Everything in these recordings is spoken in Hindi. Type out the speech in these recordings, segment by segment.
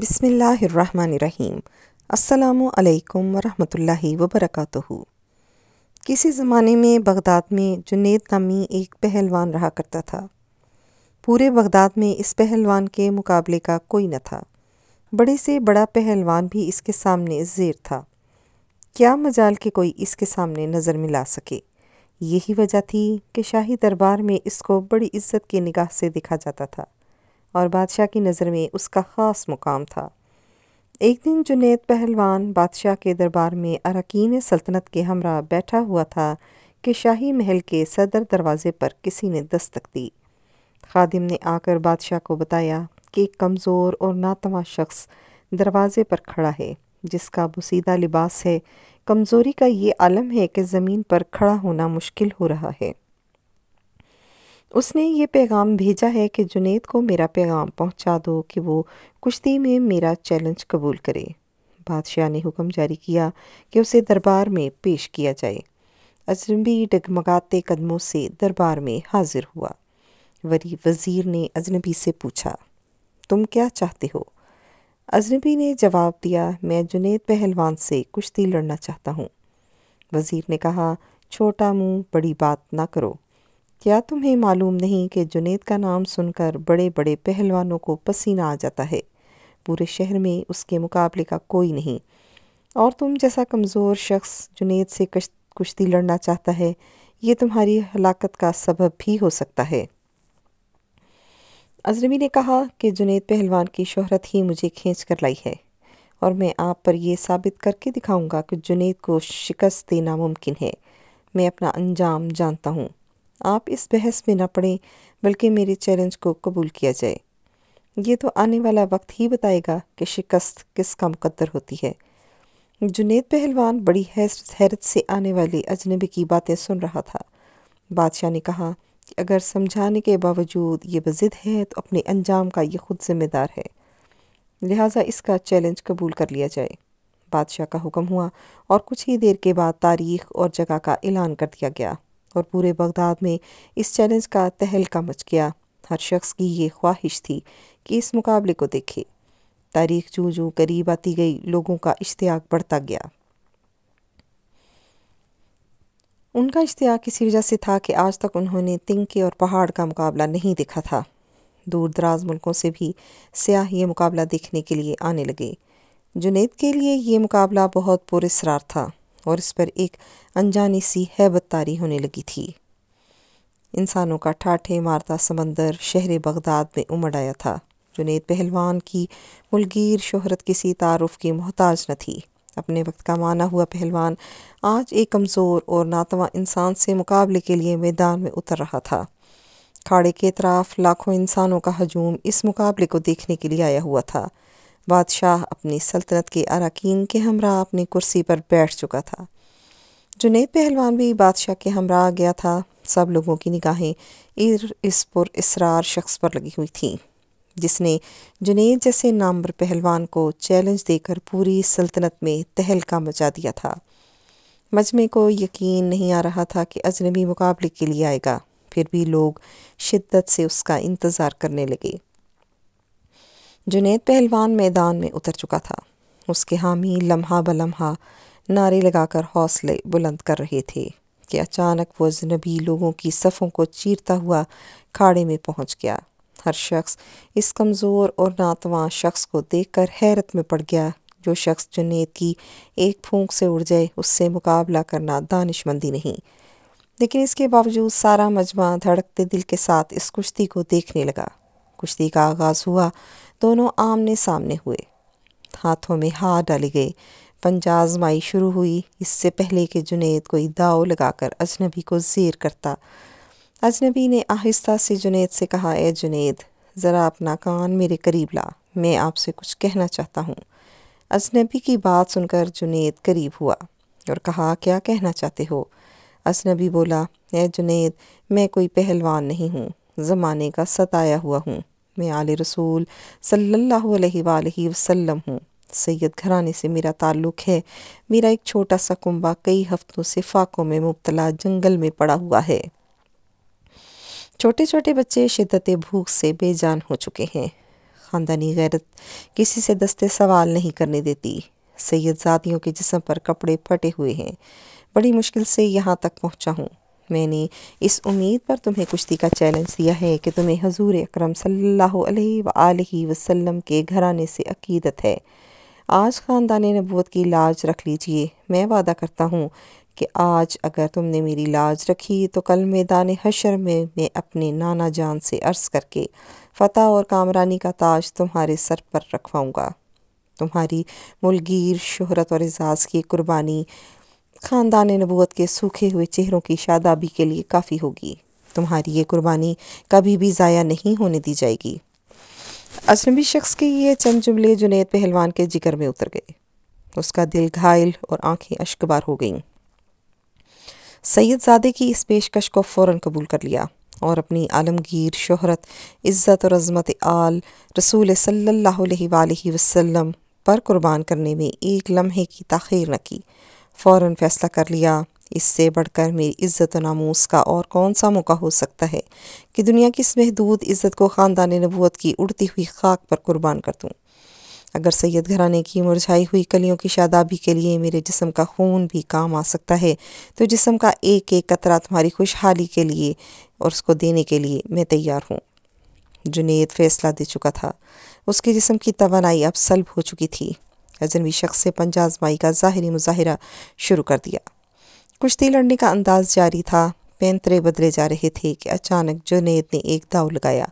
बिसमीम अल्लाम वरहमतुल्लाहि वबरकातुहु किसी ज़माने में बगदाद में जुनेद नामी एक पहलवान रहा करता था पूरे बगदाद में इस पहलवान के मुकाबले का कोई न था बड़े से बड़ा पहलवान भी इसके सामने जेर था क्या मजाल के कोई इसके सामने नज़र मिला सके यही वजह थी कि शाही दरबार में इसको बड़ी इज्जत की निगाह से देखा जाता था और बादशाह की नज़र में उसका ख़ास मुकाम था एक दिन जुनेद पहलवान बादशाह के दरबार में अरकान सल्तनत के हमरा बैठा हुआ था कि शाही महल के सदर दरवाज़े पर किसी ने दस्तक दी खादिम ने आकर बादशाह को बताया कि एक कमज़ोर और नातवा शख्स दरवाज़े पर खड़ा है जिसका बुसीदा लिबास है कमज़ोरी का ये आलम है कि ज़मीन पर खड़ा होना मुश्किल हो रहा है उसने ये पैगाम भेजा है कि जुनेद को मेरा पैगाम पहुंचा दो कि वो कुश्ती में मेरा चैलेंज कबूल करे बादशाह ने हुक्म जारी किया कि उसे दरबार में पेश किया जाए अजनबी डगमगाते कदमों से दरबार में हाजिर हुआ वरी वज़ीर ने अजनबी से पूछा तुम क्या चाहते हो अजनबी ने जवाब दिया मैं जुनेद पहलवान से कुश्ती लड़ना चाहता हूँ वज़ीर ने कहा छोटा मुंह बड़ी बात ना करो क्या तुम्हें मालूम नहीं कि जुनेद का नाम सुनकर बड़े बड़े पहलवानों को पसीना आ जाता है पूरे शहर में उसके मुकाबले का कोई नहीं और तुम जैसा कमज़ोर शख्स जुनेद से कुश्ती लड़ना चाहता है ये तुम्हारी हलाकत का सबब भी हो सकता है अजरबी ने कहा कि जुनेद पहलवान की शोहरत ही मुझे खींच कर लाई है और मैं आप पर यह साबित करके दिखाऊंगा कि जुनेद को शिकस्त देना मुमकिन है मैं अपना अंजाम जानता हूँ आप इस बहस में ना पड़ें बल्कि मेरे चैलेंज को कबूल किया जाए ये तो आने वाला वक्त ही बताएगा कि शिकस्त किसका मुकद्दर होती है जुनेद पहलवान बड़ी हैरत से आने वाली अजनबी की बातें सुन रहा था बादशाह ने कहा कि अगर समझाने के बावजूद ये बजिद है तो अपने अंजाम का ये खुद जिम्मेदार है लिहाजा इसका चैलेंज कबूल कर लिया जाए बादशाह का हुक्म हुआ और कुछ ही देर के बाद तारीख और जगह का ऐलान कर दिया गया और पूरे बगदाद में इस चैलेंज का तहलका मच गया हर शख्स की ये ख्वाहिश थी कि इस मुकाबले को देखे तारीख जू जू करीब आती गई लोगों का इश्तियाक बढ़ता गया उनका इश्तियाक इसी वजह से था कि आज तक उन्होंने तिंके और पहाड़ का मुकाबला नहीं देखा था दूर दराज मुल्कों से भी सयाह ये मुकाबला देखने के लिए आने लगे जुनेद के लिए ये मुकाबला बहुत पुरस्रार था और इस पर एक अनजानी सी तारी होने लगी थी इंसानों का ठाठे मारता समंदर शहर बगदाद में उमड़ आया था जुनेद पहलवान की मुलगीर शोहरत किसी तारफ़ की मोहताज न थी अपने वक्त का माना हुआ पहलवान आज एक कमज़ोर और नातवा इंसान से मुकाबले के लिए मैदान में उतर रहा था खाड़े के अतराफ़ लाखों इंसानों का हजूम इस मुकाबले को देखने के लिए आया हुआ था बादशाह अपनी सल्तनत के अरकान के हमरा अपनी कुर्सी पर बैठ चुका था जुनेद पहलवान भी बादशाह के हमरा आ गया था सब लोगों की निगाहें इर इस पर इसरार शख्स पर लगी हुई थीं जिसने जुनेद जैसे नामवर पहलवान को चैलेंज देकर पूरी सल्तनत में तहलका मचा दिया था मजमे को यकीन नहीं आ रहा था कि अजनबी मुकाबले के लिए आएगा फिर भी लोग शिद्दत से उसका इंतज़ार करने लगे जुनेद पहलवान मैदान में उतर चुका था उसके हामी लम्हा बलम्हा नारे लगाकर हौसले बुलंद कर रहे थे कि अचानक वो जनबी लोगों की सफ़ों को चीरता हुआ खाड़े में पहुंच गया हर शख्स इस कमज़ोर और नातवा शख्स को देखकर हैरत में पड़ गया जो शख्स जुनेद की एक फूंक से उड़ जाए उससे मुकाबला करना दानिशमंदी नहीं लेकिन इसके बावजूद सारा मजमा धड़कते दिल के साथ इस कुश्ती को देखने लगा कुश्ती का आगाज़ हुआ दोनों आमने सामने हुए हाथों में हार डाले गए पंजाजमाई शुरू हुई इससे पहले कि जुनेद कोई दाव लगाकर अजनबी को जेर करता अजनबी ने आहिस्ता से जुनेद से कहा ए जुनेद ज़रा अपना कान मेरे करीब ला मैं आपसे कुछ कहना चाहता हूँ अजनबी की बात सुनकर जुनेद करीब हुआ और कहा क्या कहना चाहते हो अजनबी बोला ए जुनेद मैं कोई पहलवान नहीं हूँ ज़माने का सताया हुआ हूँ में आल रसूल सल्ला अलैहि हूँ सैयद घराने से मेरा ताल्लुक़ है मेरा एक छोटा सा कुंबा कई हफ्तों से फाकों में मुबतला जंगल में पड़ा हुआ है छोटे छोटे बच्चे शिदत भूख से बेजान हो चुके हैं ख़ानदानी गैरत किसी से दस्ते सवाल नहीं करने देती सैयद जातियों के जिसम पर कपड़े फटे हुए हैं बड़ी मुश्किल से यहाँ तक पहुँचा हूँ मैंने इस उम्मीद पर तुम्हें कुश्ती का चैलेंज दिया है कि तुम्हें हजूर अक्रम सल्लल्लाहु अलैहि वसल्लम के घराने से अकीदत है आज ख़ानदान नबूत की लाज रख लीजिए मैं वादा करता हूँ कि आज अगर तुमने मेरी लाज रखी तो कल मैदान हशर में मैं अपने नाना जान से अर्ज़ करके फ़तह और कामरानी का ताज तुम्हारे सर पर रखवाऊँगा तुम्हारी मुलगीर शहरत और एजाज़ की कुर्बानी ख़ानदान नबूत के सूखे हुए चेहरों की शादाबी के लिए काफ़ी होगी तुम्हारी ये कुर्बानी कभी भी ज़ाया नहीं होने दी जाएगी अजनबी शख्स के ये चंद जुमले जुनेद पहलवान के जिगर में उतर गए उसका दिल घायल और आंखें अशकबार हो गईं सैदजादे की इस पेशकश को फ़ौर कबूल कर लिया और अपनी आलमगीर शहरत इज़्ज़त और अज़मत आल रसूल सल्ला वसम पर कुर्बान करने में एक लम्हे की तखीर न की फ़ौर फ़ैसला कर लिया इससे बढ़कर मेरी इज़्ज़त नामूस का और कौन सा मौका हो सकता है कि दुनिया की इस महदूद इज़्ज़त को ख़ानदान नबूत की उड़ती हुई खाक पर कुर्बान कर दूँ अगर सैयद घराने की मुरझाई हुई कलियों की शादाबी के लिए मेरे जिसम का खून भी काम आ सकता है तो जिसम का एक एक कतरा तुम्हारी खुशहाली के लिए और उसको देने के लिए मैं तैयार हूँ जुनेद फैसला दे चुका था उसके जिसम की तोनाई अब सलब हो चुकी थी गजनवी शख्स से आजमाई का ज़ाहरी मुजाहरा शुरू कर दिया कुश्ती लड़ने का अंदाज जारी था पैंतरे बदले जा रहे थे कि अचानक जुनेद ने एक दाव लगाया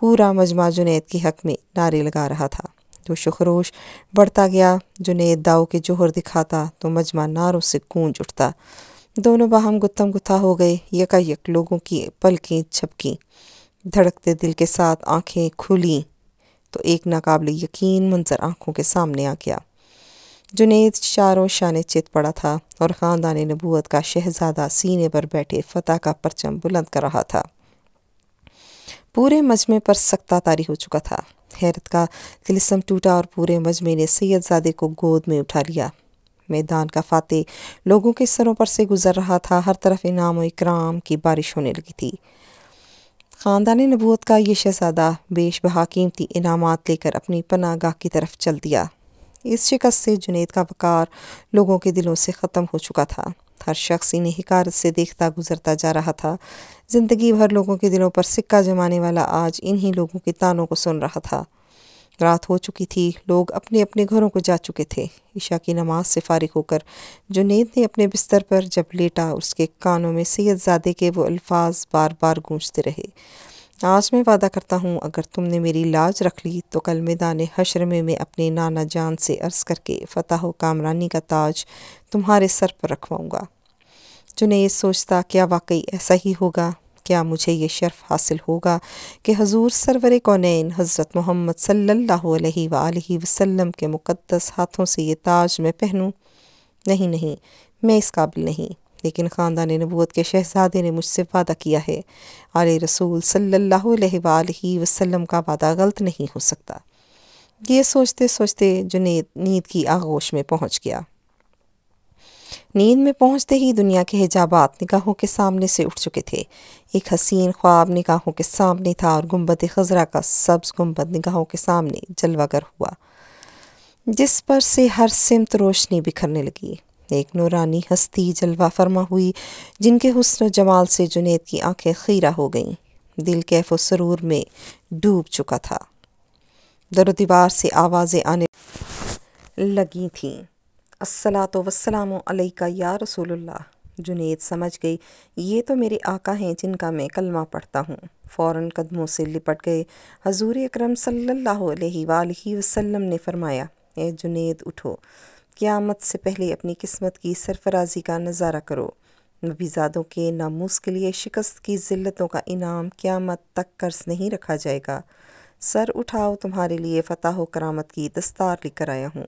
पूरा मजमा जुनेद के हक में नारे लगा रहा था तो शुखरोश बढ़ता गया जुनेद दाव के जोहर दिखाता तो मजमा नारों से गूंज उठता दोनों बाहम गुत्थम गुत्था हो गए यकायक लोगों की पलकें छपकी धड़कते दिल के साथ आंखें खुली तो एक नाकाबले यकीन मंजर आंखों के सामने आ गया जुनेद चारों शान चित पड़ा था और ख़ानदान नबूत का शहजादा सीने पर बैठे फतह का परचम बुलंद कर रहा था पूरे मजमे पर सख्ता तारी हो चुका था हैरत का तिलसम टूटा और पूरे मजमे ने सैदजादे को गोद में उठा लिया मैदान का फाते लोगों के सरों पर से गुजर रहा था हर तरफ इनाम और इकराम की बारिश होने लगी थी ख़ानदान नबूत का ये शहजादा बेश बहा कीमती इनामात लेकर अपनी पनागाह की तरफ चल दिया इस शिकस्त से जुनेद का वक़ार लोगों के दिलों से ख़त्म हो चुका था हर शख्स इन्हें हिकारत से देखता गुजरता जा रहा था ज़िंदगी भर लोगों के दिलों पर सिक्का जमाने वाला आज इन्हीं लोगों के तानों को सुन रहा था रात हो चुकी थी लोग अपने अपने घरों को जा चुके थे ईशा की नमाज से फारिग होकर जुनेद ने अपने बिस्तर पर जब लेटा उसके कानों में सैयदजादे के वो अल्फाज बार बार गूंजते रहे आज मैं वादा करता हूँ अगर तुमने मेरी लाज रख ली तो कल मैदान हशर में मैं अपने नाना जान से अर्ज़ करके फ़तह कामरानी का ताज तुम्हारे सर पर रखवाऊँगा जुने ये सोचता क्या वाकई ऐसा ही होगा क्या मुझे ये शर्फ हासिल होगा कि हजूर सरवर कौन हज़रत मोहम्मद सल्ला वसलम के मुकदस हाथों से ये ताज मैं पहनूँ नहीं नहीं मैं इस काबिल नहीं लेकिन ख़ानदान नबूत के शहजादे ने मुझसे वादा किया है आल रसूल सल्लल्लाहु वसलम का वादा गलत नहीं हो सकता ये सोचते सोचते जुनेद नींद की आगोश में पहुंच गया नींद में पहुंचते ही दुनिया के हिजाबात निगाहों के सामने से उठ चुके थे एक हसीन ख्वाब निगाहों के सामने था और गुम्बद खजरा का सब्ज़ गुम्बद निगाहों के सामने जलवागर हुआ जिस पर से हर सिमत रोशनी बिखरने लगी एक नूरानी हस्ती जलवा फरमा हुई जिनके हुसन जमाल से जुनेद की आंखें खीरा हो गईं दिल कैफ सरूर में डूब चुका था दर दीवार से आवाज़ें आने लगी थीं असला तो वसलाम का या रसूलुल्लाह जुनेद समझ गई ये तो मेरे आका हैं जिनका मैं कलमा पढ़ता हूँ फ़ौर कदमों से लिपट गए हजूर अक्रम सल्ला अलैहि ने फरमाया ए जुनेद उठो क़्यामत से पहले अपनी किस्मत की सरफराजी का नज़ारा करो नबीज़ादों के नामूस के लिए शिकस्त की ज़िल्लतों का इनाम क़्यामत तक कर्ज नहीं रखा जाएगा सर उठाओ तुम्हारे लिए फ़तह करामत की दस्तार लेकर आया हूँ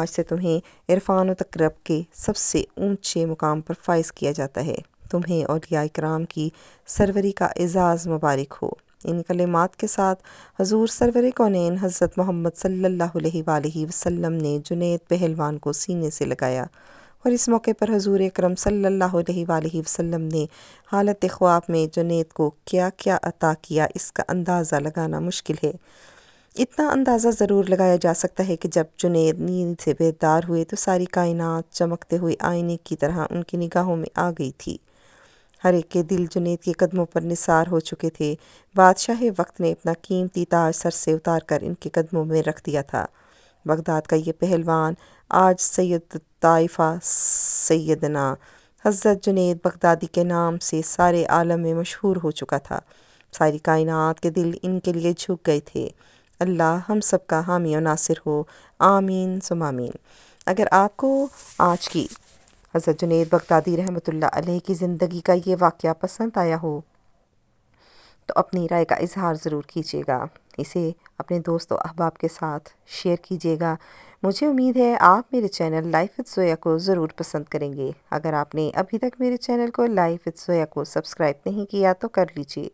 आज से तुम्हें इरफान तकरब के सबसे ऊंचे मुकाम पर फाइज किया जाता है तुम्हें और कराम की सरवरी का एजाज़ मुबारक हो इन कलिमात के साथ हजूर सरवर कौन हज़रत मोहम्मद सल्ला वसम ने जुनेद पहलवान को सीने से लगाया और इस मौके पर हजूर करम सल्ला वसम ने हालत ख्वाब में जुनेद को क्या क्या अता किया इसका अंदाज़ा लगाना मुश्किल है इतना अंदाज़ा ज़रूर लगाया जा सकता है कि जब जुनेद नींद से बेदार हुए तो सारी कायनात चमकते हुए आईने की तरह उनकी निगाहों में आ गई थी हर एक के दिल जुनेद के कदमों पर निसार हो चुके थे बादशाह वक्त ने अपना कीमती ताज सर से उतार कर इनके कदमों में रख दिया था बगदाद का ये पहलवान आज सैयद ताइफा सैदना हज़रत जुनेद बगदादी के नाम से सारे आलम में मशहूर हो चुका था सारी कायनात के दिल इनके लिए झुक गए थे अल्लाह हम सब का हामी और नासिर हो आमीन सुमामीन अगर आपको आज की हज़रत जुनेद बगदादी रहमत अलैह की ज़िंदगी का ये वाक़ पसंद आया हो तो अपनी राय का इजहार ज़रूर कीजिएगा इसे अपने दोस्तों अहबाब के साथ शेयर कीजिएगा मुझे उम्मीद है आप मेरे चैनल लाइफ विद सोया को ज़रूर पसंद करेंगे अगर आपने अभी तक मेरे चैनल को लाइफ विद सोया को सब्सक्राइब नहीं किया तो कर लीजिए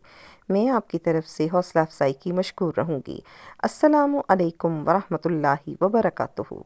मैं आपकी तरफ से हौसला अफजाई की मशहूर रहूँगी असलकम वरहमल वबरकू